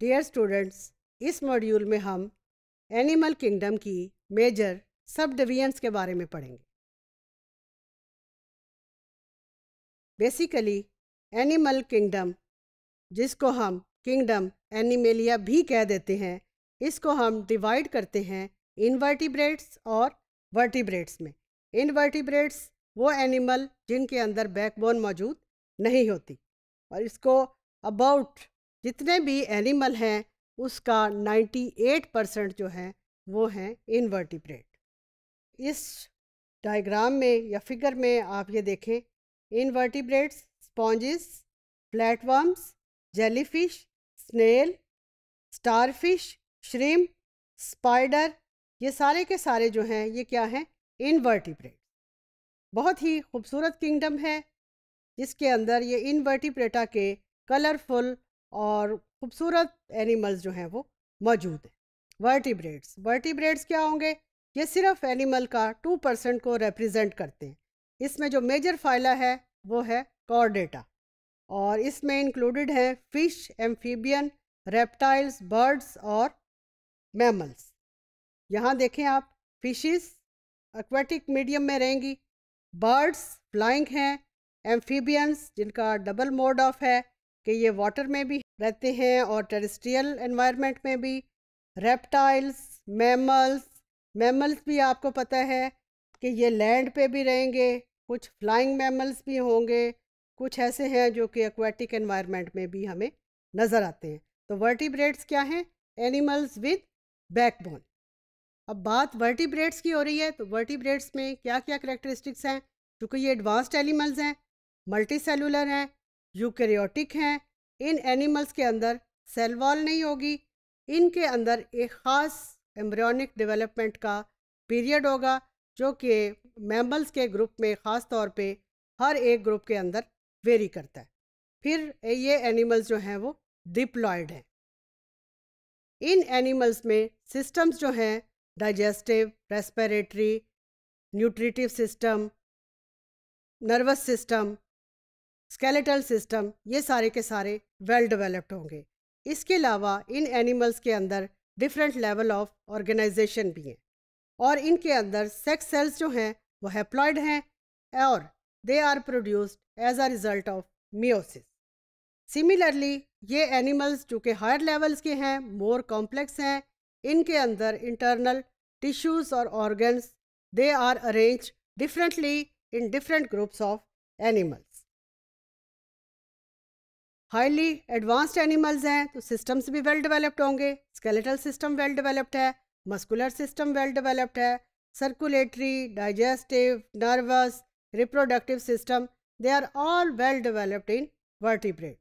dear students इस module में हम एनिमल किंगडम की मेजर सब डिवीजन्स के बारे में पढ़ेंगे बेसिकली एनिमल किंगडम जिसको हम किंगडम एनिमेलिया भी कह देते हैं इसको हम डिवाइड करते हैं इनवर्टिब्रेट्स और वर्टिब्रेट्स में इनवर्टिब्रेट्स वो एनिमल जिनके अंदर बैकबोन मौजूद नहीं होती और इसको अबाउट जितने भी एनिमल हैं उसका 98 परसेंट जो है वो हैं इनवर्टिब्रेट इस डायग्राम में या फिगर में आप ये देखें invertebrates sponges flatworms jellyfish snail starfish shrimp spider ये सारे के सारे जो हैं ये क्या हैं इनवर्टिब्रेट बहुत ही खूबसूरत किंगडम है जिसके अंदर ये इनवर्टिब्रेटा के कलरफुल और खूबसूरत एनिमल्स जो हैं वो मौजूद हैं वर्टिब्रेड्स वर्टिब्रेड्स क्या होंगे ये सिर्फ एनिमल का टू परसेंट को रिप्रेजेंट करते हैं इसमें जो मेजर फाइला है वो है कॉर्डेटा और इसमें इंक्लूडेड हैं फिश एम्फीबियन रेप्टाइल्स बर्ड्स और मैमल्स यहाँ देखें आप फिशेस एक्वेटिक मीडियम में रहेंगी बर्ड्स फ्लाइंग हैं एम्फीबियंस जिनका डबल मोड ऑफ है कि ये वाटर में भी रहते हैं और टेरिस्ट्रियल एनवायरनमेंट में भी रेप्टाइल्स मैमल्स मैमल्स भी आपको पता है कि ये लैंड पे भी रहेंगे कुछ फ्लाइंग मैमल्स भी होंगे कुछ ऐसे हैं जो कि एक्वेटिक एनवायरनमेंट में भी हमें नज़र आते हैं तो वर्टिब्रेट्स क्या हैं एनिमल्स विद बैकबोन अब बात वर्टिब्रेट्स की हो रही है तो वर्टिब्रेट्स में क्या क्या करेक्टरिस्टिक्स हैं क्योंकि ये एडवांस्ड एनिमल्स हैं मल्टी सेलुलर हैं यूकेरियोटिक हैं इन एनिमल्स के अंदर सेल वॉल नहीं होगी इनके अंदर एक ख़ास एम्ब्रियोनिक डेवलपमेंट का पीरियड होगा जो कि मैमल्स के ग्रुप में ख़ास तौर पे हर एक ग्रुप के अंदर वेरी करता है फिर ये एनिमल्स जो हैं वो डिप्लॉयड हैं इन एनिमल्स में सिस्टम्स जो हैं digestive respiratory nutritive system nervous system skeletal system ये सारे के सारे वेल डेवलप्ड होंगे इसके अलावा इन एनिमल्स के अंदर डिफरेंट लेवल ऑफ ऑर्गेनाइजेशन भी हैं और इनके अंदर सेक्स सेल्स जो हैं वो हैप्लॉयड हैं और they are produced as a result of meiosis similarly ये एनिमल्स जो कि हायर लेवल्स के हैं मोर कॉम्प्लेक्स हैं इनके अंदर इंटरनल टिश्यूज़ और organs they are arrange differently in different groups of animals highly advanced animals हैं तो सिस्टम्स भी वेल डेवलप्ड होंगे स्केलेटल सिस्टम वेल डेवलप्ड है मस्कुलर सिस्टम वेल डेवलप्ड है circulatory digestive nervous reproductive system they are all well developed in vertebrate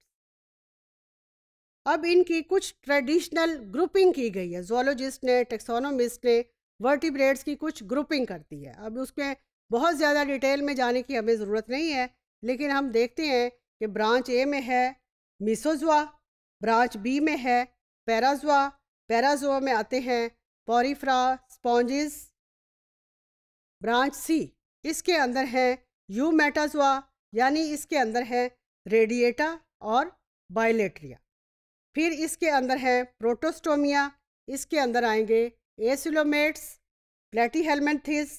अब इनकी कुछ traditional grouping की गई है जोलॉजिस्ट ने टेक्सोनोमिस्ट ने वर्टिब्रेट्स की कुछ ग्रुपिंग करती है अब उसमें बहुत ज़्यादा डिटेल में जाने की हमें ज़रूरत नहीं है लेकिन हम देखते हैं कि ब्रांच ए में है मिसोजुआ ब्रांच बी में है पैराजुआ पैराजुआ में आते हैं पॉरीफ्रा स्पॉन्जिस ब्रांच सी इसके अंदर हैं यू मेटाजुआ यानी इसके अंदर हैं रेडिएटा और बायोलेट्रिया फिर इसके अंदर हैं प्रोटोस्टोमिया इसके अंदर आएंगे एसिलोमेट्स प्लेटीहेलमेंथिस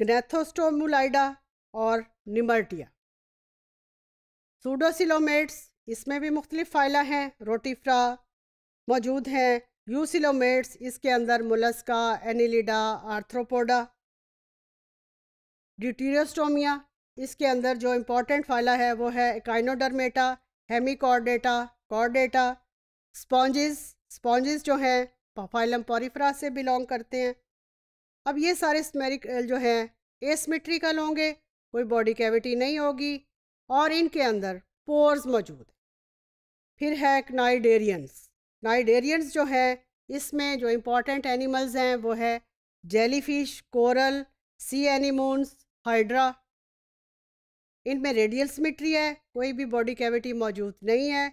ग्नेथोस्टोमुलाइडा और निमर्टिया सूडोसिलोमेट्स इसमें भी मुख्तलिफ़ फाइला हैं रोटीफ्रा मौजूद हैं यूसिलोमेट्स इसके अंदर मुलस्का एनिलिडा आर्थ्रोपोडा ड्यूटीरियोस्टोमिया इसके अंदर जो इम्पोर्टेंट फाइला है वो है echinodermata hemichordata chordata sponges sponges जो हैं फाइलम पॉरीफ्रा से बिलोंग करते हैं अब ये सारे स्मेरिक जो हैं एसमेट्रिकल होंगे कोई बॉडी कैविटी नहीं होगी और इनके अंदर पोर्स मौजूद फिर है नाइडेरियंस नाइडेरियंस जो है इसमें जो इम्पोर्टेंट एनिमल्स हैं वो है jellyfish coral sea anemones hydra इनमें रेडियल सिमिट्री है कोई भी बॉडी कैविटी मौजूद नहीं है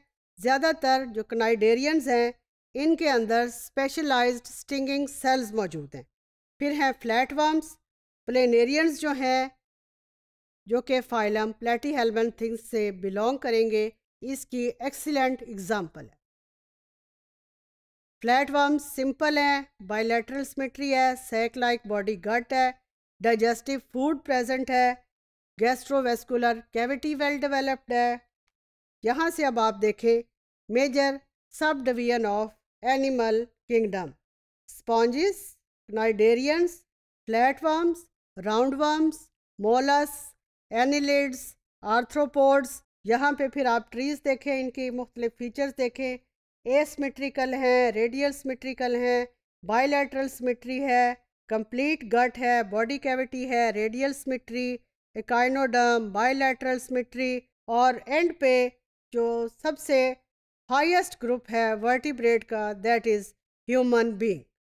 ज़्यादातर जो कनाइडेरियंस हैं इनके अंदर स्पेशलाइज्ड स्टिंगिंग सेल्स मौजूद हैं फिर हैं फ्लैट वर्म्स प्लेनेरियंस जो हैं जो कि फाइलम प्लेटी हेलमन थिंग्स से बिलोंग करेंगे इसकी एक्सीलेंट एग्ज़ाम्पल है प्लेटवर्म सिंपल है बायोलेट्रल सिमेट्री है सेक लाइक बॉडी गट है डाइजेस्टिव फूड प्रेजेंट है गैस्ट्रोवेस्कुलर कैविटी वेल डेवलप्ड है यहाँ से अब आप देखें major sub division of animal kingdom sponges cnidarians round worms molluscs annelids arthropods यहाँ पे फिर आप ट्रीज़ देखें इनकी मुख्तलिफ फीचर्स देखें एसमेट्रिकल हैं रेडियल सिमेट्रिकल हैं बायलैटरल सिमेट्री है कंप्लीट गट है बॉडी कैविटी है radial symmetry echinoderm bilateral symmetry और एंड पे जो सबसे हाईएस्ट ग्रुप है वर्टिब्रेट का दैट इज़ ह्यूमन बींग